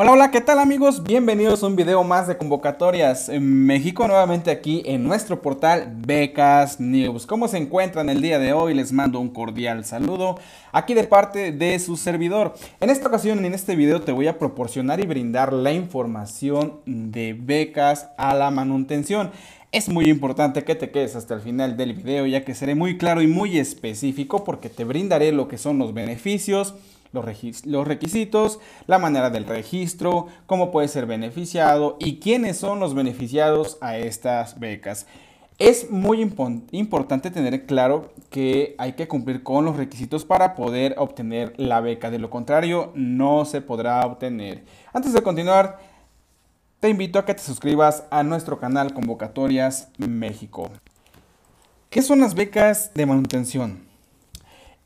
Hola, hola, ¿qué tal amigos? Bienvenidos a un video más de convocatorias en México, nuevamente aquí en nuestro portal Becas News. ¿Cómo se encuentran el día de hoy? Les mando un cordial saludo aquí de parte de su servidor. En esta ocasión, en este video, te voy a proporcionar y brindar la información de becas a la manutención. Es muy importante que te quedes hasta el final del video ya que seré muy claro y muy específico porque te brindaré lo que son los beneficios, los, requisitos, la manera del registro, cómo puede ser beneficiado y quiénes son los beneficiados a estas becas. Es muy importante tener claro que hay que cumplir con los requisitos para poder obtener la beca, de lo contrario no se podrá obtener. Antes de continuar, te invito a que te suscribas a nuestro canal Convocatorias México. ¿Qué son las becas de manutención?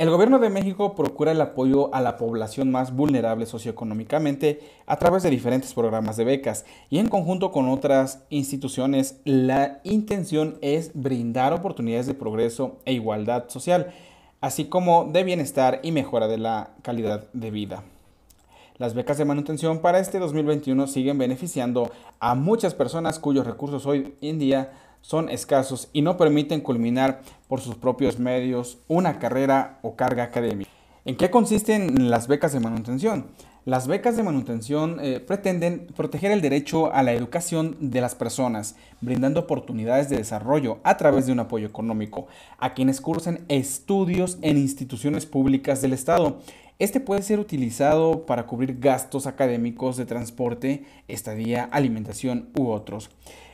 El gobierno de México procura el apoyo a la población más vulnerable socioeconómicamente a través de diferentes programas de becas y en conjunto con otras instituciones la intención es brindar oportunidades de progreso e igualdad social, así como de bienestar y mejora de la calidad de vida. Las becas de manutención para este 2021 siguen beneficiando a muchas personas cuyos recursos hoy en día son escasos y no permiten culminar por sus propios medios una carrera o carga académica. ¿En qué consisten las becas de manutención? Las becas de manutención eh, pretenden proteger el derecho a la educación de las personas, brindando oportunidades de desarrollo a través de un apoyo económico a quienes cursen estudios en instituciones públicas del Estado este puede ser utilizado para cubrir gastos académicos de transporte, estadía, alimentación u otros.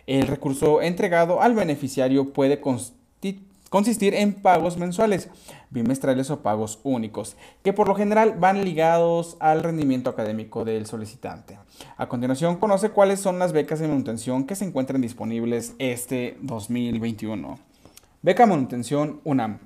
El recurso entregado al beneficiario puede consistir en pagos mensuales, bimestrales o pagos únicos, que por lo general van ligados al rendimiento académico del solicitante. A continuación, conoce cuáles son las becas de manutención que se encuentran disponibles este 2021. Beca Manutención UNAM.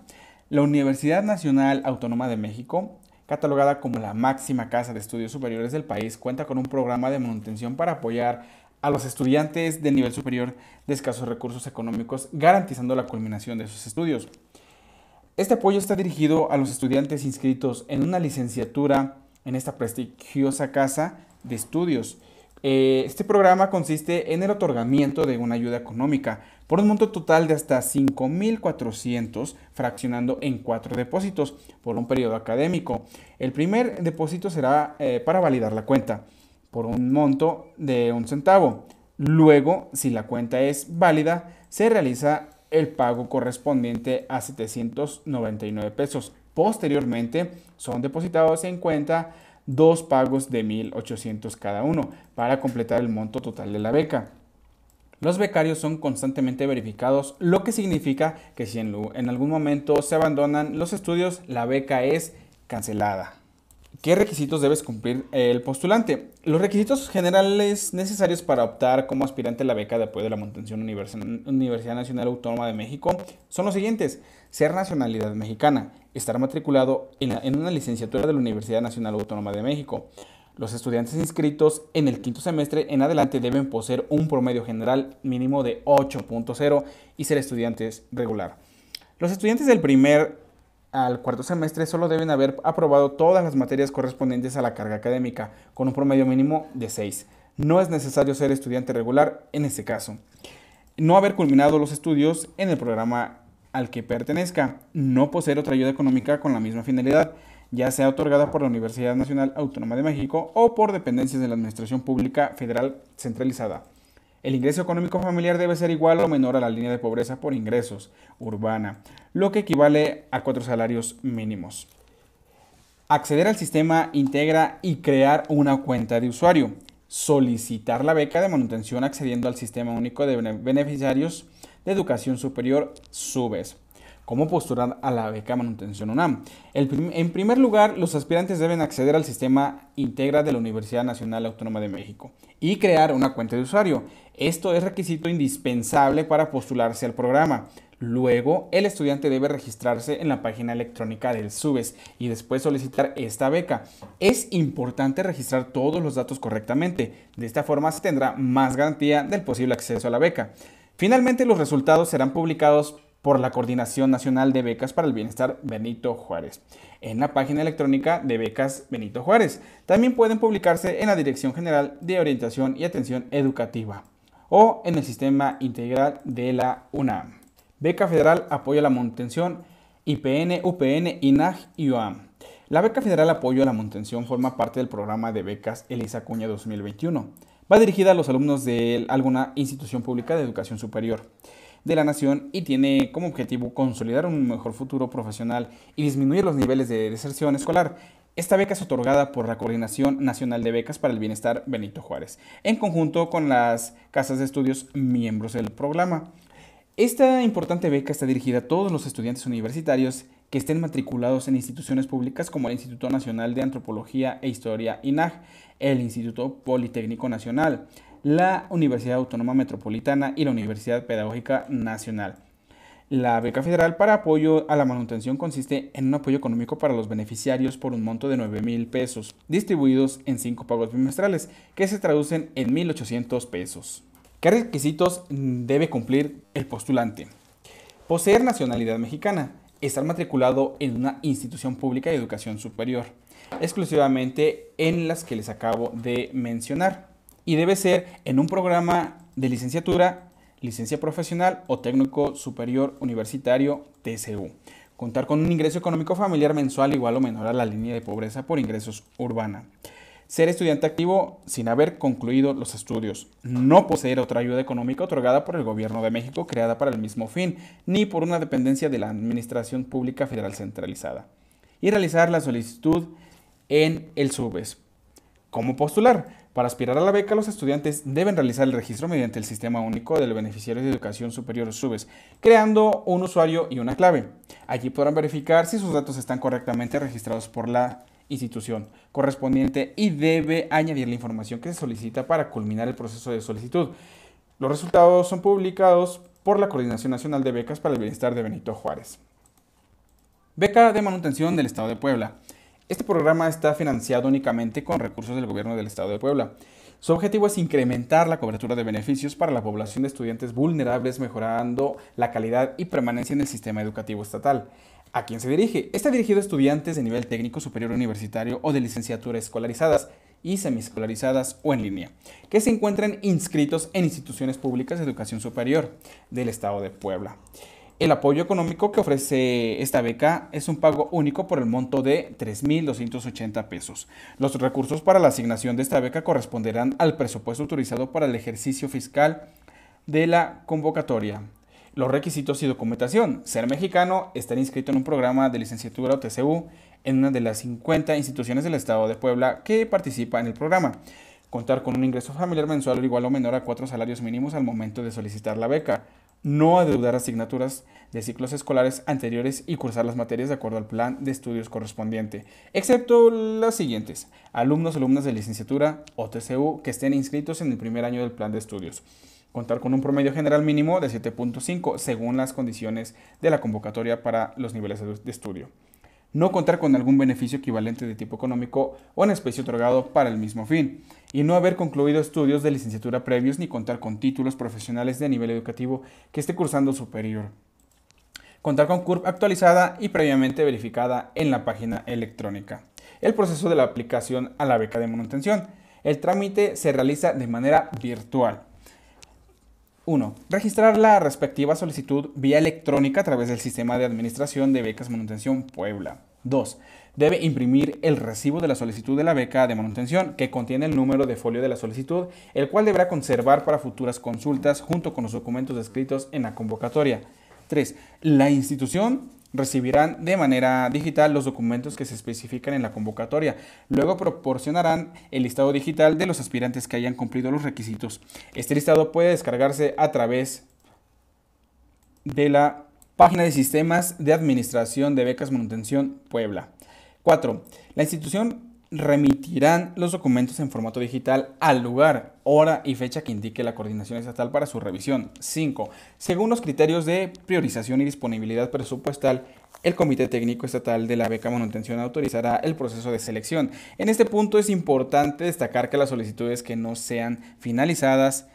La Universidad Nacional Autónoma de México Catalogada como la máxima casa de estudios superiores del país, cuenta con un programa de manutención para apoyar a los estudiantes de nivel superior de escasos recursos económicos, garantizando la culminación de sus estudios. Este apoyo está dirigido a los estudiantes inscritos en una licenciatura en esta prestigiosa casa de estudios eh, este programa consiste en el otorgamiento de una ayuda económica por un monto total de hasta 5.400 fraccionando en cuatro depósitos por un periodo académico. El primer depósito será eh, para validar la cuenta por un monto de un centavo. Luego, si la cuenta es válida, se realiza el pago correspondiente a 799 pesos. Posteriormente, son depositados en cuenta dos pagos de 1.800 cada uno para completar el monto total de la beca. Los becarios son constantemente verificados, lo que significa que si en, algún momento se abandonan los estudios, la beca es cancelada. ¿Qué requisitos debes cumplir el postulante? Los requisitos generales necesarios para optar como aspirante a la beca de apoyo de la Manutención Universidad Nacional Autónoma de México son los siguientes. Ser nacionalidad mexicana, estar matriculado en, una licenciatura de la Universidad Nacional Autónoma de México. Los estudiantes inscritos en el quinto semestre en adelante deben poseer un promedio general mínimo de 8.0 y ser estudiantes regular. Los estudiantes del primer al cuarto semestre solo deben haber aprobado todas las materias correspondientes a la carga académica, con un promedio mínimo de 6. No es necesario ser estudiante regular en este caso. No haber culminado los estudios en el programa al que pertenezca, no poseer otra ayuda económica con la misma finalidad, ya sea otorgada por la Universidad Nacional Autónoma de México o por dependencias de la Administración Pública Federal Centralizada. El ingreso económico familiar debe ser igual o menor a la línea de pobreza por ingresos urbana, lo que equivale a cuatro salarios mínimos. Acceder al sistema integra y crear una cuenta de usuario. Solicitar la beca de manutención accediendo al sistema único de beneficiarios de educación superior, SUBES cómo postular a la beca manutención UNAM. en primer lugar, los aspirantes deben acceder al sistema Integra de la Universidad Nacional Autónoma de México y crear una cuenta de usuario. Esto es requisito indispensable para postularse al programa. Luego, el estudiante debe registrarse en la página electrónica del SUBES y después solicitar esta beca. Es importante registrar todos los datos correctamente. De esta forma se tendrá más garantía del posible acceso a la beca. Finalmente, los resultados serán publicados por la Coordinación Nacional de Becas para el Bienestar Benito Juárez, en la página electrónica de Becas Benito Juárez. También pueden publicarse en la Dirección General de Orientación y Atención Educativa o en el Sistema Integral de la UNAM. Beca Federal Apoyo a la Montención, IPN, UPN, INAG y La Beca Federal Apoyo a la Montención forma parte del programa de becas Elisa Cuña 2021. Va dirigida a los alumnos de alguna institución pública de educación superior de la nación y tiene como objetivo consolidar un mejor futuro profesional y disminuir los niveles de deserción escolar. Esta beca es otorgada por la Coordinación Nacional de Becas para el Bienestar Benito Juárez, en conjunto con las casas de estudios miembros del programa. Esta importante beca está dirigida a todos los estudiantes universitarios que estén matriculados en instituciones públicas como el Instituto Nacional de Antropología e Historia INAG, el Instituto Politécnico Nacional, la Universidad Autónoma Metropolitana y la Universidad Pedagógica Nacional. La beca federal para apoyo a la manutención consiste en un apoyo económico para los beneficiarios por un monto de 9 mil pesos, distribuidos en 5 pagos bimestrales, que se traducen en 1.800 pesos. ¿Qué requisitos debe cumplir el postulante? Poseer nacionalidad mexicana, estar matriculado en una institución pública de educación superior, exclusivamente en las que les acabo de mencionar y debe ser en un programa de licenciatura, licencia profesional o técnico superior universitario TCU. Contar con un ingreso económico familiar mensual igual o menor a la línea de pobreza por ingresos urbana. Ser estudiante activo sin haber concluido los estudios. No poseer otra ayuda económica otorgada por el Gobierno de México creada para el mismo fin, ni por una dependencia de la Administración Pública Federal Centralizada. Y realizar la solicitud en el SUBES. E ¿Cómo postular? Para aspirar a la beca, los estudiantes deben realizar el registro mediante el Sistema Único del Beneficiario de Educación Superior SUBES, creando un usuario y una clave. Allí podrán verificar si sus datos están correctamente registrados por la institución correspondiente y debe añadir la información que se solicita para culminar el proceso de solicitud. Los resultados son publicados por la Coordinación Nacional de Becas para el Bienestar de Benito Juárez. Beca de Manutención del Estado de Puebla. Este programa está financiado únicamente con recursos del gobierno del Estado de Puebla. Su objetivo es incrementar la cobertura de beneficios para la población de estudiantes vulnerables, mejorando la calidad y permanencia en el sistema educativo estatal. ¿A quién se dirige? Está dirigido a estudiantes de nivel técnico superior universitario o de licenciatura escolarizadas y semiescolarizadas o en línea, que se encuentren inscritos en instituciones públicas de educación superior del Estado de Puebla. El apoyo económico que ofrece esta beca es un pago único por el monto de 3.280 pesos. Los recursos para la asignación de esta beca corresponderán al presupuesto autorizado para el ejercicio fiscal de la convocatoria. Los requisitos y documentación. Ser mexicano, estar inscrito en un programa de licenciatura o TCU en una de las 50 instituciones del Estado de Puebla que participa en el programa contar con un ingreso familiar mensual igual o menor a cuatro salarios mínimos al momento de solicitar la beca, no adeudar asignaturas de ciclos escolares anteriores y cursar las materias de acuerdo al plan de estudios correspondiente, excepto las siguientes, alumnos, alumnas de licenciatura o TCU que estén inscritos en el primer año del plan de estudios, contar con un promedio general mínimo de 7.5 según las condiciones de la convocatoria para los niveles de estudio no contar con algún beneficio equivalente de tipo económico o en especie otorgado para el mismo fin, y no haber concluido estudios de licenciatura previos ni contar con títulos profesionales de nivel educativo que esté cursando superior. Contar con CURP actualizada y previamente verificada en la página electrónica. El proceso de la aplicación a la beca de manutención. El trámite se realiza de manera virtual. 1. Registrar la respectiva solicitud vía electrónica a través del Sistema de Administración de Becas Manutención Puebla. 2. Debe imprimir el recibo de la solicitud de la beca de manutención que contiene el número de folio de la solicitud, el cual deberá conservar para futuras consultas junto con los documentos descritos en la convocatoria. 3. La institución recibirán de manera digital los documentos que se especifican en la convocatoria. Luego proporcionarán el listado digital de los aspirantes que hayan cumplido los requisitos. Este listado puede descargarse a través de la página de sistemas de administración de becas manutención Puebla. 4. La institución remitirán los documentos en formato digital al lugar, hora y fecha que indique la coordinación estatal para su revisión. 5. Según los criterios de priorización y disponibilidad presupuestal, el Comité Técnico Estatal de la Beca Manutención autorizará el proceso de selección. En este punto es importante destacar que las solicitudes que no sean finalizadas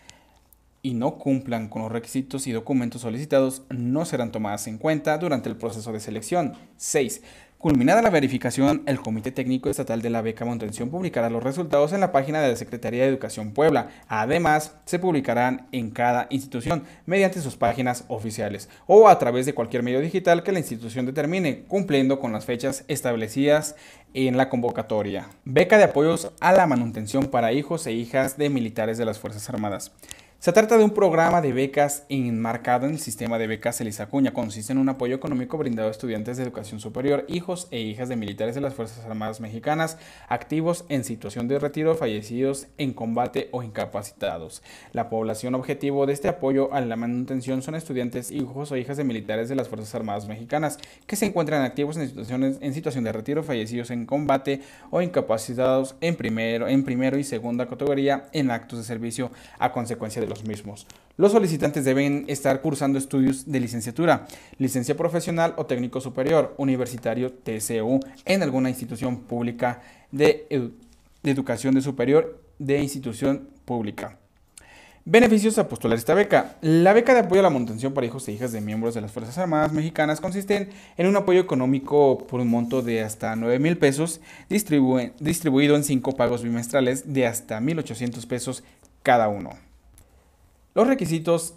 y no cumplan con los requisitos y documentos solicitados no serán tomadas en cuenta durante el proceso de selección. 6. Culminada la verificación, el Comité Técnico Estatal de la Beca Manutención publicará los resultados en la página de la Secretaría de Educación Puebla. Además, se publicarán en cada institución mediante sus páginas oficiales o a través de cualquier medio digital que la institución determine, cumpliendo con las fechas establecidas en la convocatoria. Beca de apoyos a la manutención para hijos e hijas de militares de las Fuerzas Armadas. Se trata de un programa de becas enmarcado en el sistema de becas Elisa Cuña. Consiste en un apoyo económico brindado a estudiantes de educación superior, hijos e hijas de militares de las Fuerzas Armadas Mexicanas, activos en situación de retiro, fallecidos en combate o incapacitados. La población objetivo de este apoyo a la manutención son estudiantes, hijos o hijas de militares de las Fuerzas Armadas Mexicanas que se encuentran activos en, situaciones, en situación de retiro, fallecidos en combate o incapacitados en primero, en primero y segunda categoría en actos de servicio a consecuencia de los mismos. Los solicitantes deben estar cursando estudios de licenciatura, licencia profesional o técnico superior, universitario TCU, en alguna institución pública de, educación de superior de institución pública. Beneficios a postular esta beca. La beca de apoyo a la manutención para hijos e hijas de miembros de las Fuerzas Armadas Mexicanas consiste en un apoyo económico por un monto de hasta 9 mil pesos, distribuido en cinco pagos bimestrales de hasta 1,800 pesos cada uno. Los requisitos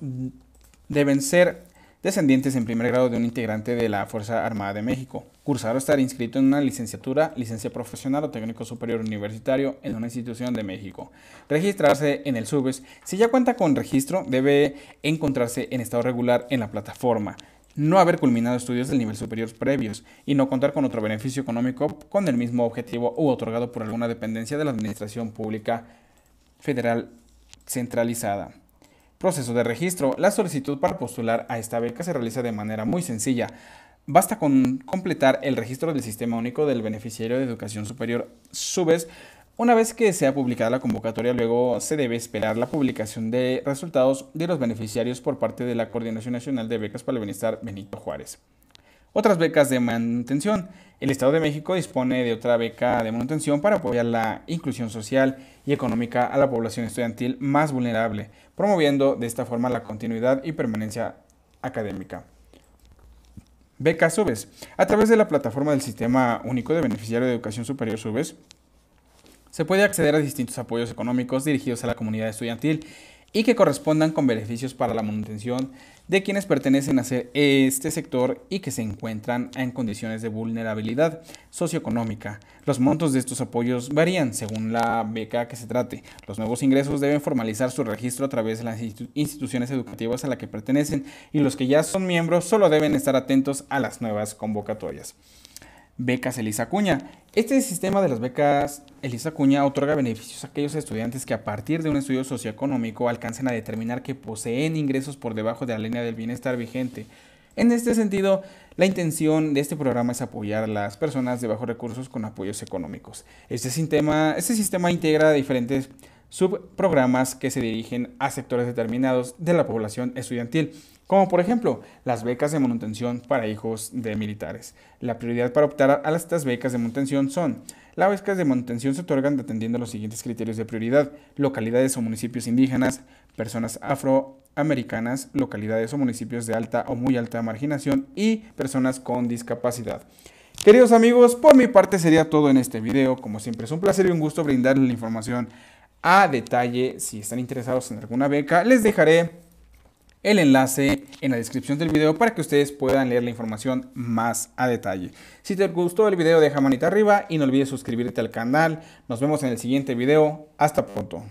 deben ser descendientes en primer grado de un integrante de la Fuerza Armada de México, cursar o estar inscrito en una licenciatura, licencia profesional o técnico superior universitario en una institución de México, registrarse en el SUBES, si ya cuenta con registro debe encontrarse en estado regular en la plataforma, no haber culminado estudios del nivel superior previos y no contar con otro beneficio económico con el mismo objetivo u otorgado por alguna dependencia de la Administración Pública Federal Centralizada. Proceso de registro. La solicitud para postular a esta beca se realiza de manera muy sencilla. Basta con completar el registro del Sistema Único del Beneficiario de Educación Superior, SUBES. Una vez que sea publicada la convocatoria, luego se debe esperar la publicación de resultados de los beneficiarios por parte de la Coordinación Nacional de Becas para el Bienestar Benito Juárez. Otras becas de manutención. El Estado de México dispone de otra beca de manutención para apoyar la inclusión social y económica a la población estudiantil más vulnerable, promoviendo de esta forma la continuidad y permanencia académica. Becas SUBES. A través de la plataforma del Sistema Único de Beneficiario de Educación Superior SUBES, se puede acceder a distintos apoyos económicos dirigidos a la comunidad estudiantil y que correspondan con beneficios para la manutención de quienes pertenecen a este sector y que se encuentran en condiciones de vulnerabilidad socioeconómica. Los montos de estos apoyos varían según la beca que se trate. Los nuevos ingresos deben formalizar su registro a través de las instituciones educativas a las que pertenecen y los que ya son miembros solo deben estar atentos a las nuevas convocatorias becas Elisa Cuña. Este sistema de las becas Elisa Cuña otorga beneficios a aquellos estudiantes que a partir de un estudio socioeconómico alcancen a determinar que poseen ingresos por debajo de la línea del bienestar vigente. En este sentido, la intención de este programa es apoyar a las personas de bajos recursos con apoyos económicos. Este este sistema integra diferentes subprogramas que se dirigen a sectores determinados de la población estudiantil como por ejemplo las becas de manutención para hijos de militares. La prioridad para optar a estas becas de manutención son las becas de manutención se otorgan atendiendo los siguientes criterios de prioridad, localidades o municipios indígenas, personas afroamericanas, localidades o municipios de alta o muy alta marginación y personas con discapacidad. Queridos amigos, por mi parte sería todo en este video. Como siempre es un placer y un gusto brindarle la información a detalle. Si están interesados en alguna beca, les dejaré el enlace en la descripción del video para que ustedes puedan leer la información más a detalle. Si te gustó el video deja manita arriba y no olvides suscribirte al canal. Nos vemos en el siguiente video. Hasta pronto.